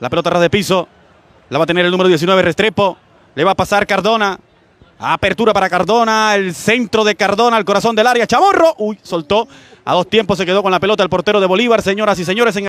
La pelota ras de piso. La va a tener el número 19 Restrepo. Le va a pasar Cardona. Apertura para Cardona. El centro de Cardona al corazón del área. Chamorro. Uy, soltó. A dos tiempos se quedó con la pelota el portero de Bolívar. Señoras y señores. En